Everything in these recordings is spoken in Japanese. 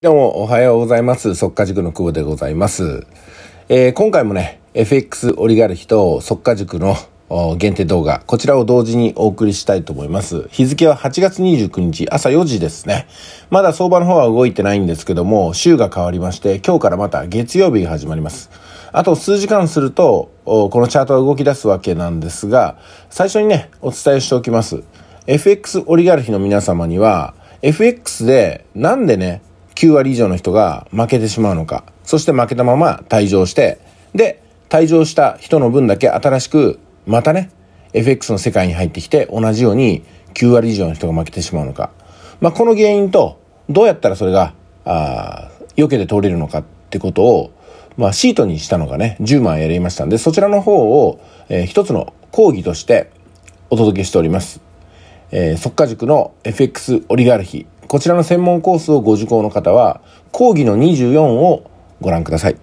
どうも、おはようございます。速化塾の久保でございます。えー、今回もね、FX オリガルヒと速化塾の限定動画、こちらを同時にお送りしたいと思います。日付は8月29日、朝4時ですね。まだ相場の方は動いてないんですけども、週が変わりまして、今日からまた月曜日が始まります。あと数時間すると、このチャートは動き出すわけなんですが、最初にね、お伝えしておきます。FX オリガルヒの皆様には、FX でなんでね、9割以上の人が負けてしまうのか、そして負けたまま退場して、で、退場した人の分だけ新しく、またね、FX の世界に入ってきて同じように9割以上の人が負けてしまうのか。まあ、この原因と、どうやったらそれが、あ避けて通れるのかってことを、まあ、シートにしたのがね、10万やりましたんで、そちらの方を、えー、一つの講義としてお届けしております。えー、速稼塾の FX オリガルヒこちらの専門コースをご受講の方は、講義の24をご覧ください。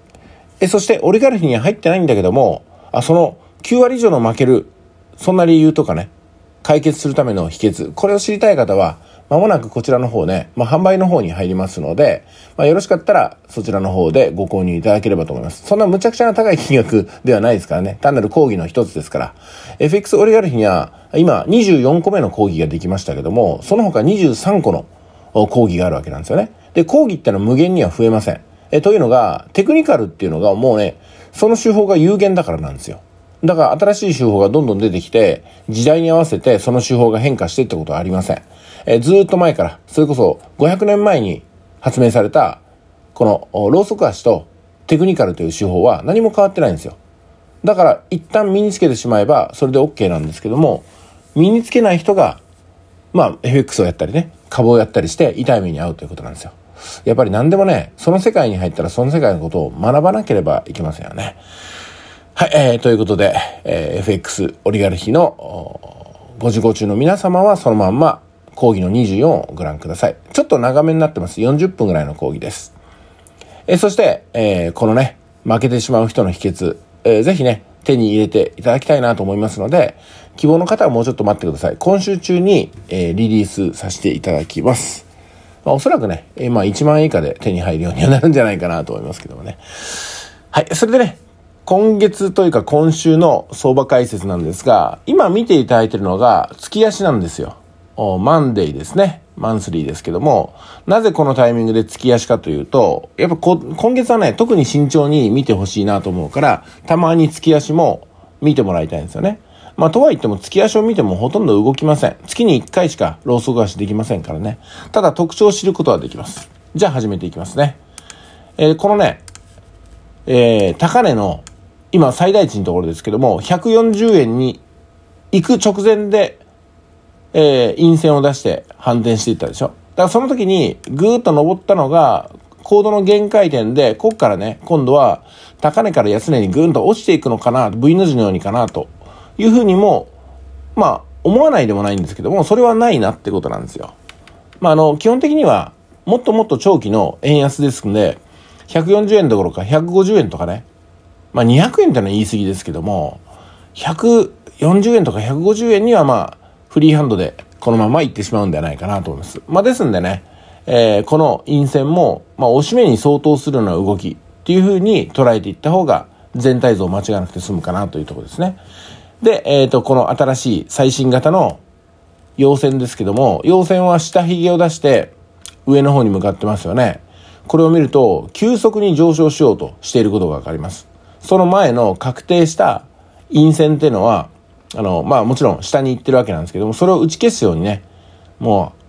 えそして、オリガルヒには入ってないんだけども、あその9割以上の負ける、そんな理由とかね、解決するための秘訣、これを知りたい方は、まもなくこちらの方ね、まあ、販売の方に入りますので、まあ、よろしかったらそちらの方でご購入いただければと思います。そんなむちゃくちゃな高い金額ではないですからね、単なる講義の一つですから。FX オリガルヒには今24個目の講義ができましたけども、その他23個の講義があるわけなんですよね。で、講義ってのは無限には増えません。えというのが、テクニカルっていうのがもうね、その手法が有限だからなんですよ。だから新しい手法がどんどん出てきて、時代に合わせてその手法が変化していったことはありません。えずっと前から、それこそ500年前に発明された、このローソク足とテクニカルという手法は何も変わってないんですよ。だから一旦身につけてしまえばそれで OK なんですけども、身につけない人が、まあ FX をやったりね、株をやったりして痛い目に遭うということなんですよ。やっぱり何でもね、その世界に入ったらその世界のことを学ばなければいけませんよね。はい、えー、ということで、えー、FX オリガルヒのご自己中の皆様はそのまんま講義の24をご覧ください。ちょっと長めになってます。40分ぐらいの講義です。えー、そして、えー、このね、負けてしまう人の秘訣、えー、ぜひね、手に入れていただきたいなと思いますので、希望の方はもうちょっと待ってください。今週中に、えー、リリースさせていただきます。まあ、おそらくね、えー、まあ1万円以下で手に入るようにはなるんじゃないかなと思いますけどもね。はい、それでね、今月というか今週の相場解説なんですが、今見ていただいてるのが月足なんですよ。マンデーですね。マンスリーですけども、なぜこのタイミングで月足かというと、やっぱ今月はね、特に慎重に見てほしいなと思うから、たまに月足も見てもらいたいんですよね。まあ、とはいっても月足を見てもほとんど動きません。月に1回しかローソク足できませんからね。ただ特徴を知ることはできます。じゃあ始めていきますね。えー、このね、えー、高値の今最大値のところですけども、140円に行く直前で、えー、陰線を出して反転していったでしょ。だからその時にぐーっと登ったのが、コードの限界点で、こっからね、今度は高値から安値にぐーんと落ちていくのかな、V の字のようにかなというふうにも、まあ、思わないでもないんですけども、それはないなってことなんですよ。まあ、あの、基本的には、もっともっと長期の円安ですんで、140円どころか150円とかね、まあ、200円ってのは言い過ぎですけども、140円とか150円にはまあ、フリーハンドでこのまま行ってしまうんではないかなと思います。まあ、ですんでね、えー、この陰線も、まあ、おしめに相当するような動きっていうふうに捉えていった方が、全体像を間違わなくて済むかなというところですね。で、えっ、ー、と、この新しい最新型の陽線ですけども、陽線は下髭を出して上の方に向かってますよね。これを見ると、急速に上昇しようとしていることがわかります。その前の確定した陰線っていうのは、あの、まあもちろん下に行ってるわけなんですけども、それを打ち消すようにね、もう、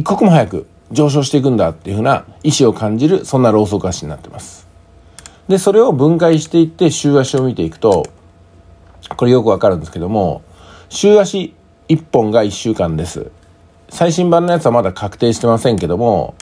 一刻も早く上昇していくんだっていうふうな意志を感じる、そんなローソク足になってます。で、それを分解していって週足を見ていくと、これよくわかるんですけども、週足1本が1週間です。最新版のやつはまだ確定してませんけども、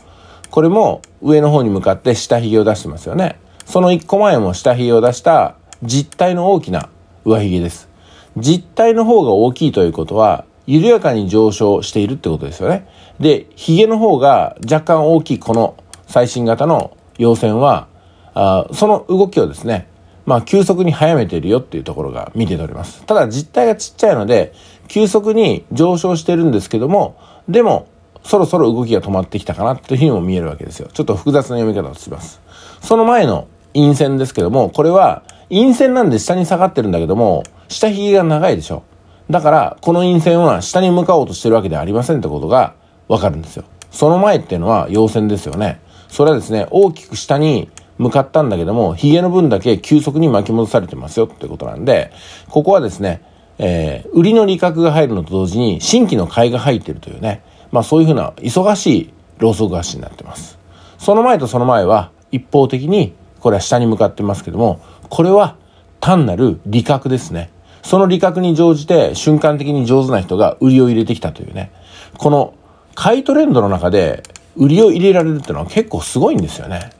これも上の方に向かって下髭を出してますよね。その1個前も下髭を出した実体の大きな上髭です。実体の方が大きいということは、緩やかに上昇しているってことですよね。で、髭の方が若干大きいこの最新型の陽線は、あその動きをですね、まあ、急速に早めているよっていうところが見て取れます。ただ実態がちっちゃいので、急速に上昇してるんですけども、でも、そろそろ動きが止まってきたかなというふうにも見えるわけですよ。ちょっと複雑な読み方をします。その前の陰線ですけども、これは陰線なんで下に下がってるんだけども、下髭が長いでしょ。だから、この陰線は下に向かおうとしてるわけではありませんってことがわかるんですよ。その前っていうのは陽線ですよね。それはですね、大きく下に向かったんだけども、ヒゲの分だけ急速に巻き戻されてますよってことなんで、ここはですね、えー、売りの利確が入るのと同時に新規の買いが入ってるというね、まあそういうふうな忙しいローソク足になってます。その前とその前は一方的に、これは下に向かってますけども、これは単なる利確ですね。その利確に乗じて瞬間的に上手な人が売りを入れてきたというね。この買いトレンドの中で売りを入れられるっていうのは結構すごいんですよね。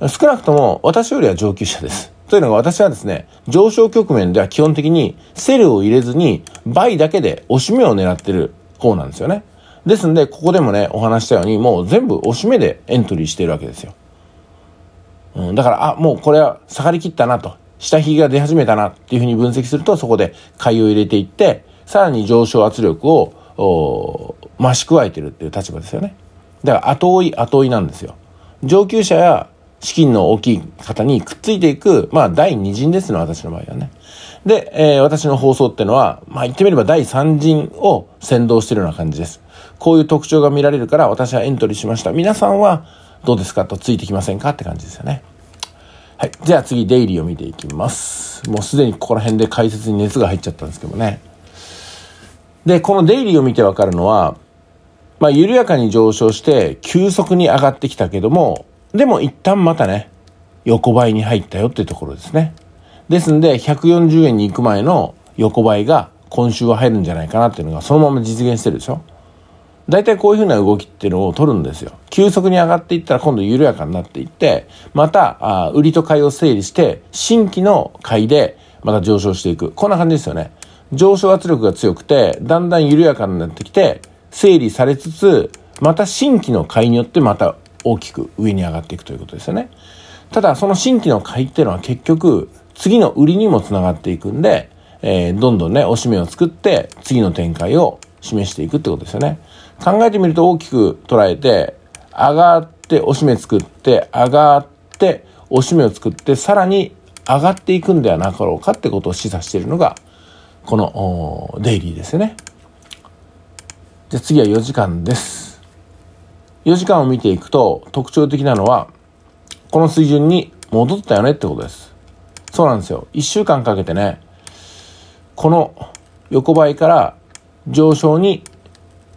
少なくとも私よりは上級者です。というのが私はですね、上昇局面では基本的にセルを入れずに倍だけで押し目を狙ってる方なんですよね。ですんで、ここでもね、お話したように、もう全部押し目でエントリーしてるわけですよ。うん、だから、あ、もうこれは下がりきったなと、下髭が出始めたなっていうふうに分析すると、そこで買いを入れていって、さらに上昇圧力を、増し加えてるっていう立場ですよね。だから、後追い後追いなんですよ。上級者や資金の大きい方にくっついていく、まあ、第二陣ですの、私の場合はね。で、えー、私の放送ってのは、まあ、言ってみれば第三陣を先導してるような感じです。こういう特徴が見られるから私はエントリーしました。皆さんはどうですかとついてきませんかって感じですよね。はい。じゃあ次、デイリーを見ていきます。もうすでにここら辺で解説に熱が入っちゃったんですけどね。で、このデイリーを見てわかるのは、まあ、緩やかに上昇して急速に上がってきたけども、でも一旦またね、横ばいに入ったよってところですね。ですんで、140円に行く前の横ばいが今週は入るんじゃないかなっていうのがそのまま実現してるでしょ。大体こういうふうな動きっていうのを取るんですよ。急速に上がっていったら今度緩やかになっていって、また、あ売りと買いを整理して、新規の買いでまた上昇していく。こんな感じですよね。上昇圧力が強くて、だんだん緩やかになってきて、整理されつつ、また新規の買いによってまた大きく上に上がっていくということですよね。ただその新規の買いっていうのは結局次の売りにもつながっていくんで、えー、どんどんね、おしめを作って次の展開を示していくってことですよね。考えてみると大きく捉えて、上がっておしめ作って、上がっておしめを作って、さらに上がっていくんではなかろうかってことを示唆しているのが、このデイリーですよね。じゃあ次は4時間です。4時間を見ていくと特徴的なのは、この水準に戻ったよねってことです。そうなんですよ。1週間かけてね、この横ばいから上昇に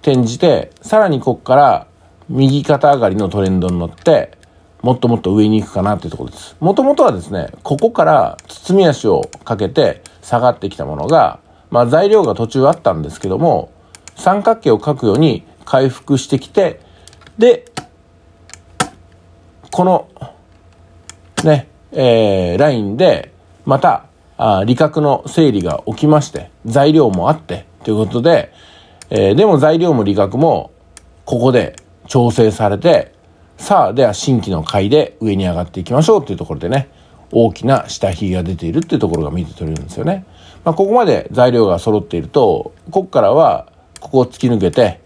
転じて、さらにここから右肩上がりのトレンドに乗って、もっともっと上に行くかなっていうところです。もともとはですね、ここから包み足をかけて下がってきたものが、まあ材料が途中あったんですけども、三角形を描くように回復してきて、で、この、ね、えー、ラインで、また、あ理覚の整理が起きまして、材料もあって、ということで、えー、でも材料も理覚も、ここで調整されて、さあ、では新規の回で上に上がっていきましょうっていうところでね、大きな下髭が出ているっていうところが見て取れるんですよね。まあ、ここまで材料が揃っていると、ここからは、ここを突き抜けて、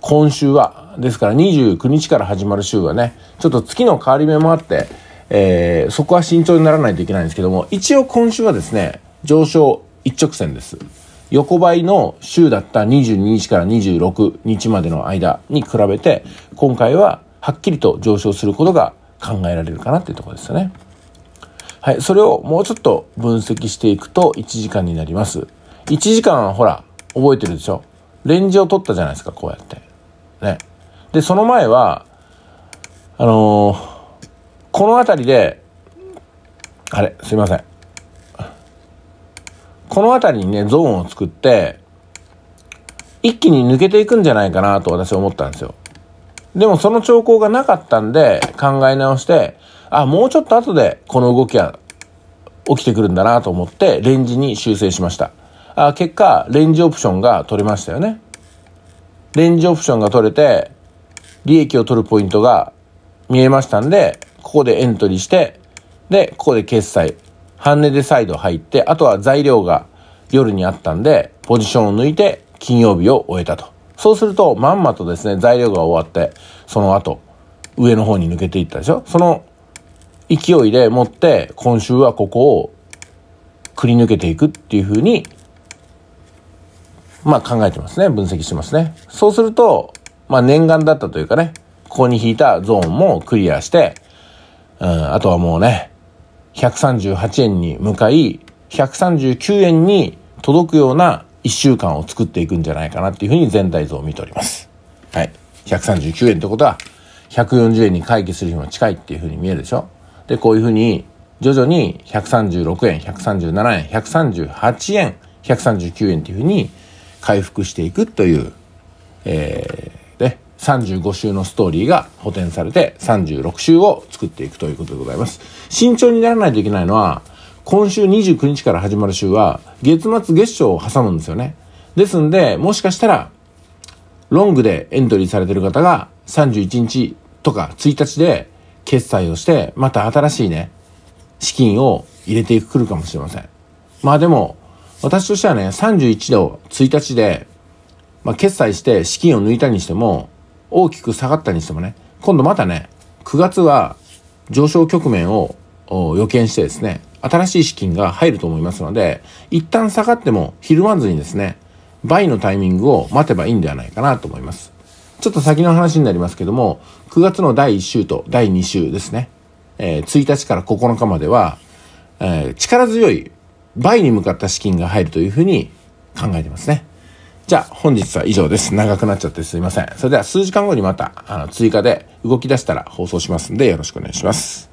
今週は、ですから29日から始まる週はね、ちょっと月の変わり目もあって、えー、そこは慎重にならないといけないんですけども、一応今週はですね、上昇一直線です。横ばいの週だった22日から26日までの間に比べて、今回ははっきりと上昇することが考えられるかなっていうところですよね。はい、それをもうちょっと分析していくと1時間になります。1時間ほら、覚えてるでしょレンジを取ったじゃないですか、こうやって。ね。で、その前は、あのー、この辺りで、あれ、すいません。この辺りにね、ゾーンを作って、一気に抜けていくんじゃないかなと私は思ったんですよ。でもその兆候がなかったんで考え直して、あ、もうちょっと後でこの動きは起きてくるんだなと思ってレンジに修正しました。あ結果、レンジオプションが取れましたよね。レンジオプションが取れて、利益を取るポイントが見えましたんで、ここでエントリーして、で、ここで決済。半値で再度入って、あとは材料が夜にあったんで、ポジションを抜いて金曜日を終えたと。そうすると、まんまとですね、材料が終わって、その後、上の方に抜けていったでしょその勢いでもって、今週はここをくり抜けていくっていう風にまあ考えてますね。分析してますね。そうすると、まあ念願だったというかね、ここに引いたゾーンもクリアして、うん、あとはもうね、138円に向かい、139円に届くような1週間を作っていくんじゃないかなっていうふうに全体像を見ております。はい。139円ってことは、140円に回帰する日も近いっていうふうに見えるでしょで、こういうふうに、徐々に136円、137円、138円、139円っていうふうに、回復していくという、えー、で35週のストーリーが補填されて36週を作っていくということでございます。慎重にならないといけないのは、今週29日から始まる週は、月末月賞を挟むんですよね。ですんで、もしかしたら、ロングでエントリーされてる方が31日とか1日で決済をして、また新しいね、資金を入れてくるかもしれません。まあでも、私としてはね、31度1日で、まあ、決済して資金を抜いたにしても、大きく下がったにしてもね、今度またね、9月は上昇局面を予見してですね、新しい資金が入ると思いますので、一旦下がってもひるまずにですね、倍のタイミングを待てばいいんではないかなと思います。ちょっと先の話になりますけども、9月の第1週と第2週ですね、えー、1日から9日までは、えー、力強い倍に向かった資金が入るというふうに考えてますね。じゃあ本日は以上です。長くなっちゃってすいません。それでは数時間後にまたあの追加で動き出したら放送しますんでよろしくお願いします。